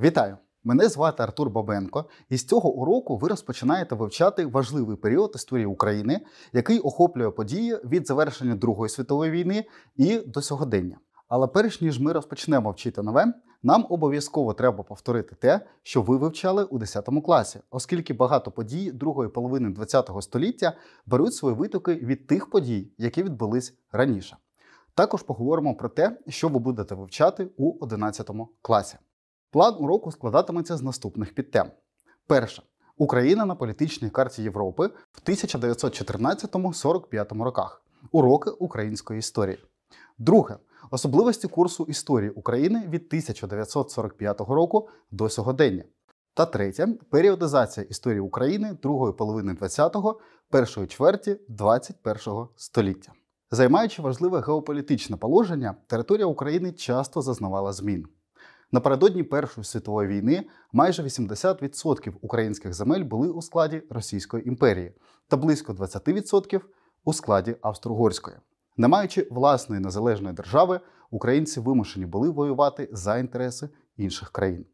Вітаю! Мене звати Артур Бабенко, і з цього уроку ви розпочинаєте вивчати важливий період історії України, який охоплює події від завершення Другої світової війни і до сьогодення. Але перш ніж ми розпочнемо вчити нове, нам обов'язково треба повторити те, що ви вивчали у 10 класі, оскільки багато подій другої половини ХХ століття беруть свої витоки від тих подій, які відбулись раніше. Також поговоримо про те, що ви будете вивчати у 11 класі. План уроку складатиметься з наступних підтем. перше Україна на політичній карті Європи в 1914-45 роках. Уроки української історії. Друге. Особливості курсу історії України від 1945 року до сьогодення. Та третє періодизація історії України другої половини 20-го, першої чверті 21-го століття. Займаючи важливе геополітичне положення, територія України часто зазнавала змін. Напередодні Першої світової війни майже 80% українських земель були у складі Російської імперії та близько 20% у складі Австро-Угорської. Не маючи власної незалежної держави, українці вимушені були воювати за інтереси інших країн.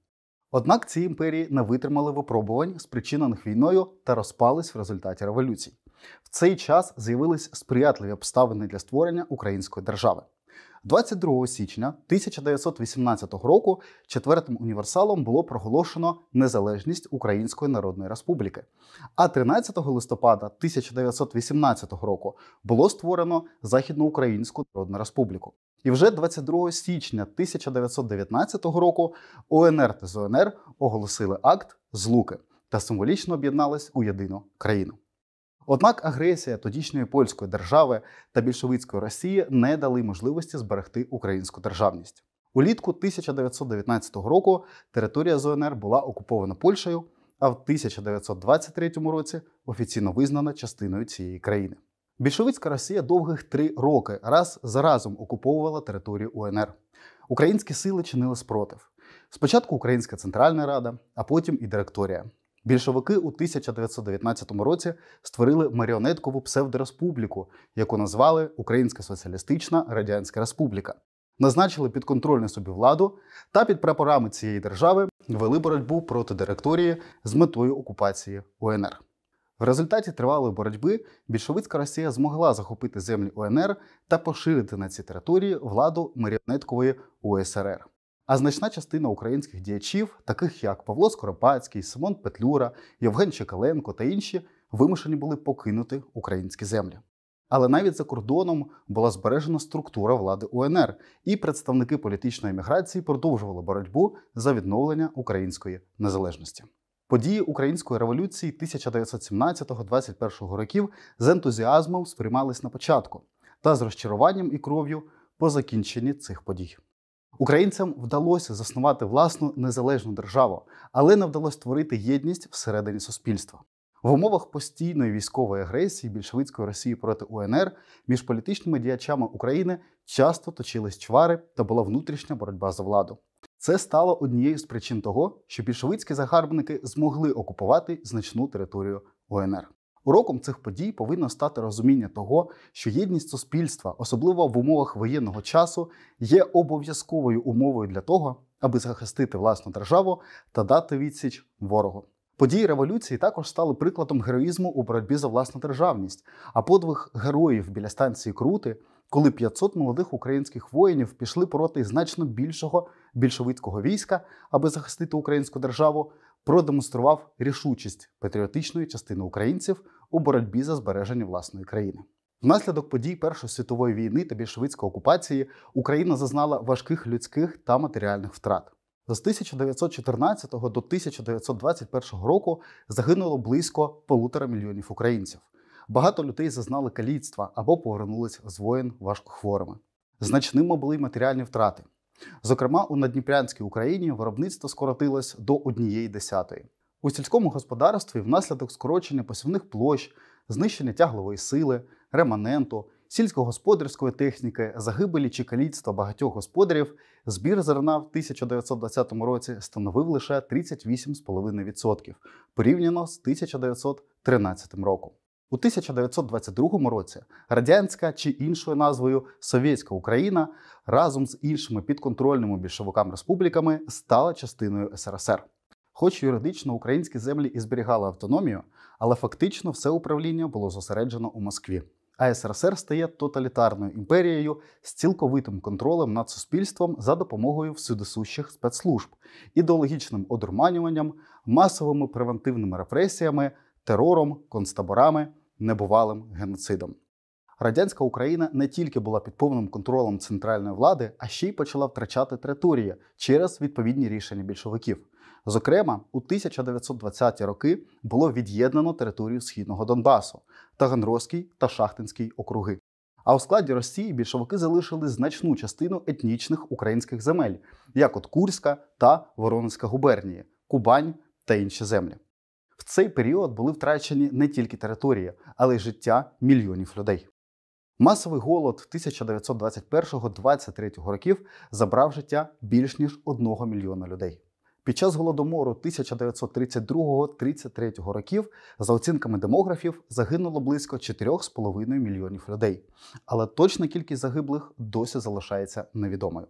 Однак ці імперії не витримали випробувань, спричинених війною та розпались в результаті революцій. В цей час з'явились сприятливі обставини для створення української держави. 22 січня 1918 року четвертим універсалом було проголошено незалежність Української Народної Республіки. А 13 листопада 1918 року було створено Західноукраїнську Народну Республіку. І вже 22 січня 1919 року УНР та ЗУНР оголосили акт злуки та символічно об'єднались у єдину країну. Однак агресія тодішньої польської держави та більшовицької Росії не дали можливості зберегти українську державність. Улітку 1919 року територія ЗОНР була окупована Польщею, а в 1923 році офіційно визнана частиною цієї країни. Більшовицька Росія довгих три роки раз за разом окуповувала територію УНР. Українські сили чинили спротив. Спочатку Українська Центральна Рада, а потім і директорія. Більшовики у 1919 році створили маріонеткову псевдореспубліку, яку назвали Українська Соціалістична Радянська Республіка, назначили підконтрольну собі владу та під прапорами цієї держави вели боротьбу проти директорії з метою окупації УНР. В результаті тривалої боротьби більшовицька Росія змогла захопити землі УНР та поширити на ці території владу маріонеткової УСРР. А значна частина українських діячів, таких як Павло Скоропадський, Симон Петлюра, Євген Чекаленко та інші, вимушені були покинути українські землі. Але навіть за кордоном була збережена структура влади УНР, і представники політичної міграції продовжували боротьбу за відновлення української незалежності. Події української революції 1917-21 років з ентузіазмом сприймались на початку та з розчаруванням і кров'ю по закінченні цих подій. Українцям вдалося заснувати власну незалежну державу, але не вдалося створити єдність всередині суспільства. В умовах постійної військової агресії більшовицької Росії проти УНР між політичними діячами України часто точились чвари та була внутрішня боротьба за владу. Це стало однією з причин того, що більшовицькі загарбники змогли окупувати значну територію УНР. Уроком цих подій повинно стати розуміння того, що єдність суспільства, особливо в умовах воєнного часу, є обов'язковою умовою для того, аби захистити власну державу та дати відсіч ворогу. Події революції також стали прикладом героїзму у боротьбі за власну державність, а подвиг героїв біля станції Крути, коли 500 молодих українських воїнів пішли проти значно більшого більшовицького війська, аби захистити українську державу, продемонстрував рішучість патріотичної частини українців у боротьбі за збереження власної країни. Внаслідок подій Першої світової війни та більшовицької окупації Україна зазнала важких людських та матеріальних втрат. З 1914 до 1921 року загинуло близько полутора мільйонів українців. Багато людей зазнали каліцтва або повернулись з воєн важкохворими. Значними були матеріальні втрати. Зокрема, у Надніпрянській Україні виробництво скоротилось до однієї десятої. У сільському господарстві внаслідок скорочення посівних площ, знищення тяглової сили, реманенту, сільськогосподарської техніки, загибелі чи каліцтва багатьох господарів, збір зерна в 1920 році становив лише 38,5% порівняно з 1913 роком. У 1922 році радянська чи іншою назвою Совєтська Україна разом з іншими підконтрольними більшовикам республіками стала частиною СРСР. Хоч юридично українські землі і зберігали автономію, але фактично все управління було зосереджено у Москві. А СРСР стає тоталітарною імперією з цілковитим контролем над суспільством за допомогою всюдисущих спецслужб, ідеологічним одурманюванням, масовими превентивними репресіями, терором, концтаборами небувалим геноцидом. Радянська Україна не тільки була під повним контролем центральної влади, а ще й почала втрачати території через відповідні рішення більшовиків. Зокрема, у 1920-ті роки було від'єднано територію східного Донбасу, Таганрозький та Шахтинський округи. А у складі Росії більшовики залишили значну частину етнічних українських земель, як от Курська та Воронезька губернії, Кубань та інші землі. В цей період були втрачені не тільки території, але й життя мільйонів людей. Масовий голод 1921-23 років забрав життя більш ніж одного мільйона людей. Під час голодомору 1932-33 років, за оцінками демографів, загинуло близько 4,5 мільйонів людей, але точна кількість загиблих досі залишається невідомою.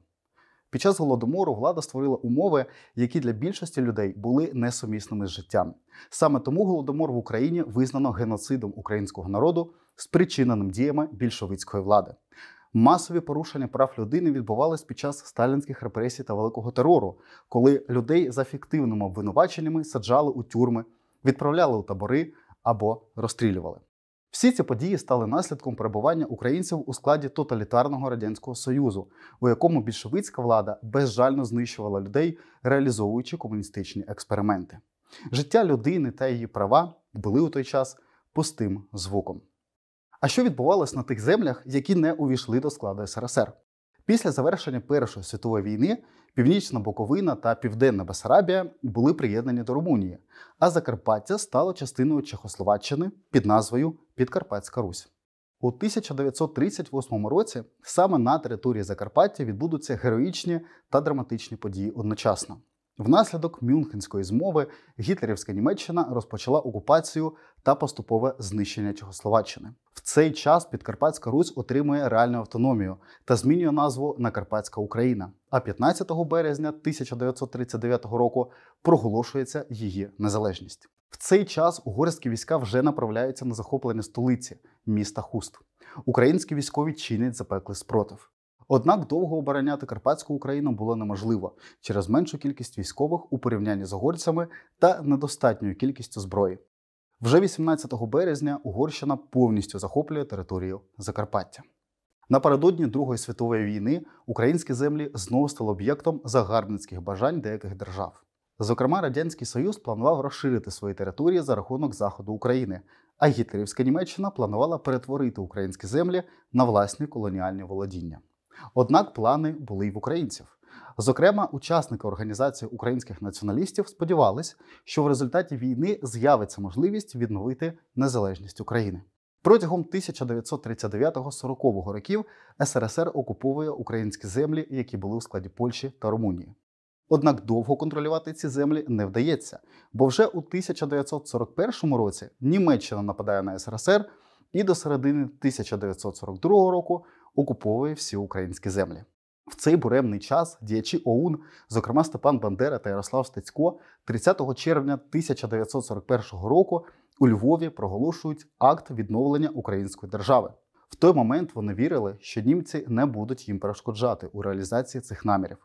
Під час голодомору влада створила умови, які для більшості людей були несумісними з життям. Саме тому голодомор в Україні визнано геноцидом українського народу, спричиненим діями більшовицької влади. Масові порушення прав людини відбувались під час сталінських репресій та великого терору, коли людей за фіктивними обвинуваченнями саджали у тюрми, відправляли у табори або розстрілювали. Всі ці події стали наслідком перебування українців у складі тоталітарного радянського союзу, у якому більшовицька влада безжально знищувала людей, реалізовуючи комуністичні експерименти. Життя людини та її права були у той час пустим звуком. А що відбувалось на тих землях, які не увійшли до складу СРСР? Після завершення Першої світової війни Північна Буковина та Південна Басарабія були приєднані до Румунії, а Закарпаття стало частиною Чехословаччини під назвою Підкарпатська Русь. У 1938 році саме на території Закарпаття відбудуться героїчні та драматичні події одночасно. Внаслідок Мюнхенської змови гітлерівська Німеччина розпочала окупацію та поступове знищення Чехословаччини. В цей час Підкарпатська Русь отримує реальну автономію та змінює назву на Карпатська Україна. А 15 березня 1939 року проголошується її незалежність. В цей час угорські війська вже направляються на захоплення столиці міста Хуст. Українські військові чинять запеклий спротив. Однак довго обороняти Карпатську Україну було неможливо через меншу кількість військових у порівнянні з угорцями та недостатньою кількістю зброї. Вже 18 березня Угорщина повністю захоплює територію Закарпаття. Напередодні Другої світової війни українські землі знову стали об'єктом загарбницьких бажань деяких держав. Зокрема, Радянський Союз планував розширити свої території за рахунок заходу України, а Гітлерівська Німеччина планувала перетворити українські землі на власні колоніальні володіння. Однак плани були й в українців. Зокрема, учасники організації українських націоналістів сподівались, що в результаті війни з'явиться можливість відновити незалежність України. Протягом 1939-40 років СРСР окуповує українські землі, які були у складі Польщі та Румунії. Однак довго контролювати ці землі не вдається, бо вже у 1941 році Німеччина нападає на СРСР, і до середини 1942 року окуповує всі українські землі. В цей буремний час діячі ОУН, зокрема Степан Бандера та Ярослав Стецько, 30 червня 1941 року у Львові проголошують акт відновлення української держави. В той момент вони вірили, що німці не будуть їм перешкоджати у реалізації цих намірів.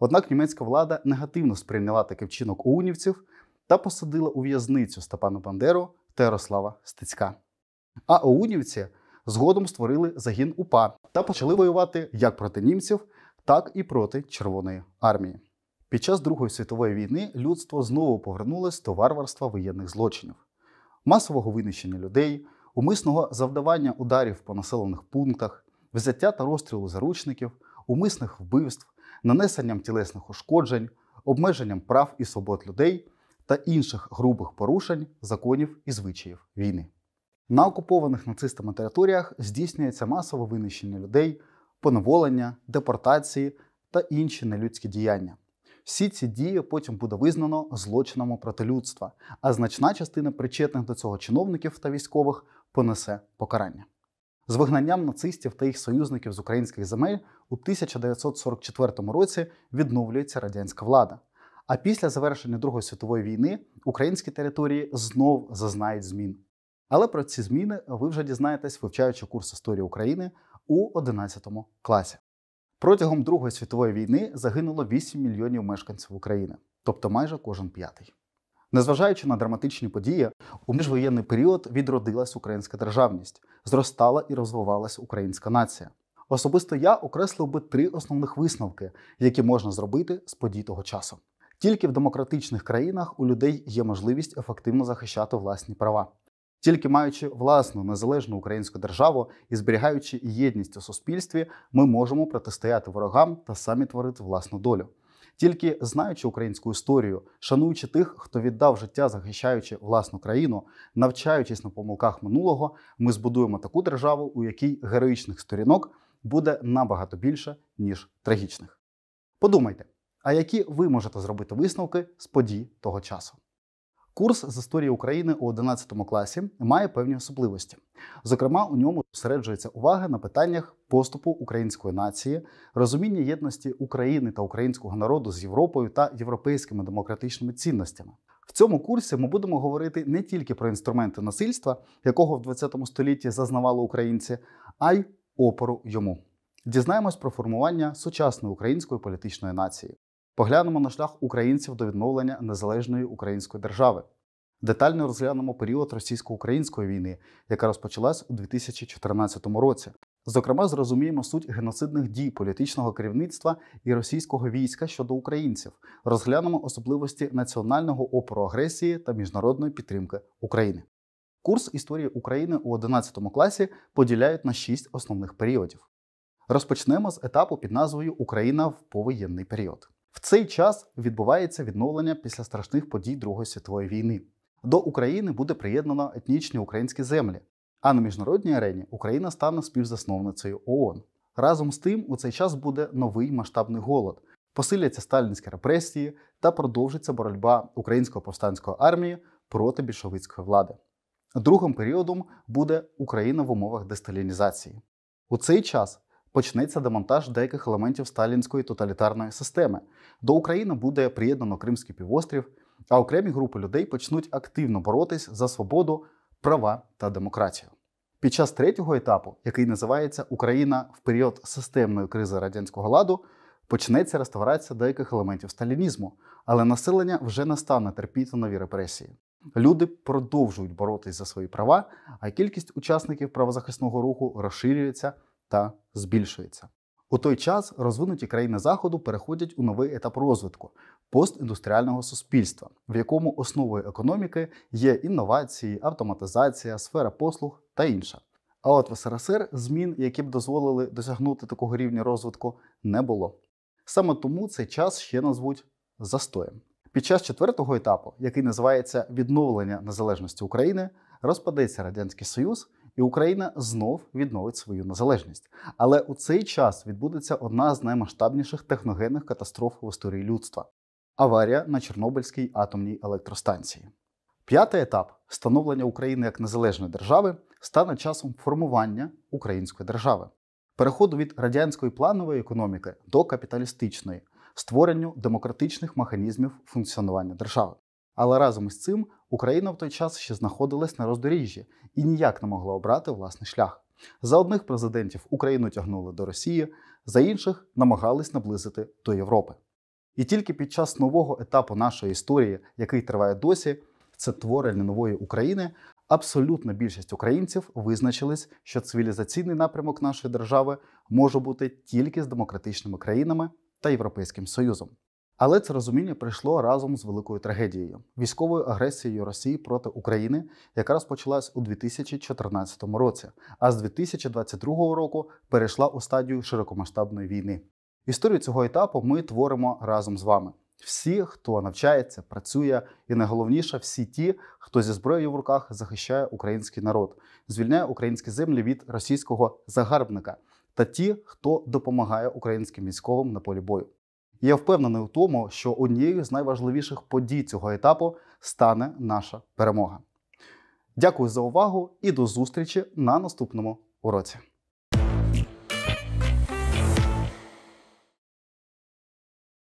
Однак німецька влада негативно сприйняла такий вчинок оунівців та посадила у в'язницю Степана Бандеру та Ярослава Стецька. А оунівці – згодом створили загін УПА та почали воювати як проти німців, так і проти Червоної армії. Під час Другої світової війни людство знову повернулось до варварства воєнних злочинів, масового винищення людей, умисного завдавання ударів по населених пунктах, взяття та розстрілу заручників, умисних вбивств, нанесенням тілесних ушкоджень, обмеженням прав і свобод людей та інших грубих порушень законів і звичаїв війни. На окупованих нацистами територіях здійснюється масове винищення людей, поневолення, депортації та інші нелюдські діяння. Всі ці дії потім буде визнано злочинами проти людства, а значна частина причетних до цього чиновників та військових понесе покарання. З вигнанням нацистів та їх союзників з українських земель у 1944 році відновлюється радянська влада. А після завершення Другої світової війни українські території знов зазнають змін. Але про ці зміни ви вже дізнаєтесь, вивчаючи курс історії України у 11 класі. Протягом Другої світової війни загинуло 8 мільйонів мешканців України, тобто майже кожен п'ятий. Незважаючи на драматичні події, у міжвоєнний період відродилась українська державність, зростала і розвивалась українська нація. Особисто я окреслив би три основних висновки, які можна зробити з подій того часу. Тільки в демократичних країнах у людей є можливість ефективно захищати власні права. Тільки маючи власну незалежну українську державу і зберігаючи єдність у суспільстві, ми можемо протистояти ворогам та самі творити власну долю. Тільки знаючи українську історію, шануючи тих, хто віддав життя, захищаючи власну країну, навчаючись на помилках минулого, ми збудуємо таку державу, у якій героїчних сторінок буде набагато більше ніж трагічних. Подумайте, а які ви можете зробити висновки з подій того часу? Курс з історії України у 11 класі має певні особливості. Зокрема, у ньому зосереджується увага на питаннях поступу української нації, розуміння єдності України та українського народу з Європою та європейськими демократичними цінностями. В цьому курсі ми будемо говорити не тільки про інструменти насильства, якого в 20 столітті зазнавали українці, а й опору йому. Дізнаємось про формування сучасної української політичної нації. Поглянемо на шлях українців до відновлення незалежної української держави. Детально розглянемо період російсько-української війни, яка розпочалась у 2014 році. Зокрема, зрозуміємо суть геноцидних дій політичного керівництва і російського війська щодо українців, розглянемо особливості національного опору агресії та міжнародної підтримки України. Курс історії України у 11 класі поділяють на шість основних періодів. Розпочнемо з етапу під назвою Україна в повоєнний період. В цей час відбувається відновлення після страшних подій Другої світової війни. До України буде приєднано етнічні українські землі, а на міжнародній арені Україна стане співзасновницею ООН. Разом з тим, у цей час буде новий масштабний голод, посиляться сталінські репресії та продовжиться боротьба української повстанської армії проти більшовицької влади. Другим періодом буде Україна в умовах десталінізації. У цей час почнеться демонтаж деяких елементів сталінської тоталітарної системи. До України буде приєднано Кримський півострів, а окремі групи людей почнуть активно боротись за свободу, права та демократію. Під час третього етапу, який називається Україна в період системної кризи радянського ладу, почнеться реставрація деяких елементів сталінізму, але населення вже не стане терпіти нові репресії. Люди продовжують боротись за свої права, а кількість учасників правозахисного руху розширюється та збільшується. У той час розвинуті країни Заходу переходять у новий етап розвитку постіндустріального суспільства, в якому основою економіки є інновації, автоматизація, сфера послуг та інша. А от в СРСР змін, які б дозволили досягнути такого рівня розвитку, не було. Саме тому цей час ще назвуть застоєм. Під час четвертого етапу, який називається відновлення незалежності України, розпадеться Радянський Союз і Україна знов відновить свою незалежність. Але у цей час відбудеться одна з наймасштабніших техногенних катастроф в історії людства аварія на Чорнобильській атомній електростанції. П'ятий етап становлення України як незалежної держави стане часом формування української держави, переходу від радянської планової економіки до капіталістичної, створенню демократичних механізмів функціонування держави. Але разом із цим Україна в той час ще знаходилась на роздоріжжі і ніяк не могла обрати власний шлях. За одних президентів Україну тягнули до Росії, за інших намагались наблизити до Європи. І тільки під час нового етапу нашої історії, який триває досі, це творення нової України. Абсолютна більшість українців визначились, що цивілізаційний напрямок нашої держави може бути тільки з демократичними країнами та Європейським Союзом. Але це розуміння прийшло разом з великою трагедією військовою агресією Росії проти України, яка розпочалась у 2014 році, а з 2022 року перейшла у стадію широкомасштабної війни. Історію цього етапу ми творимо разом з вами. Всі, хто навчається, працює, і найголовніше, всі ті, хто зі зброєю в руках захищає український народ, звільняє українські землі від російського загарбника, та ті, хто допомагає українським військовим на полі бою я впевнений у тому, що однією з найважливіших подій цього етапу стане наша перемога. Дякую за увагу і до зустрічі на наступному уроці.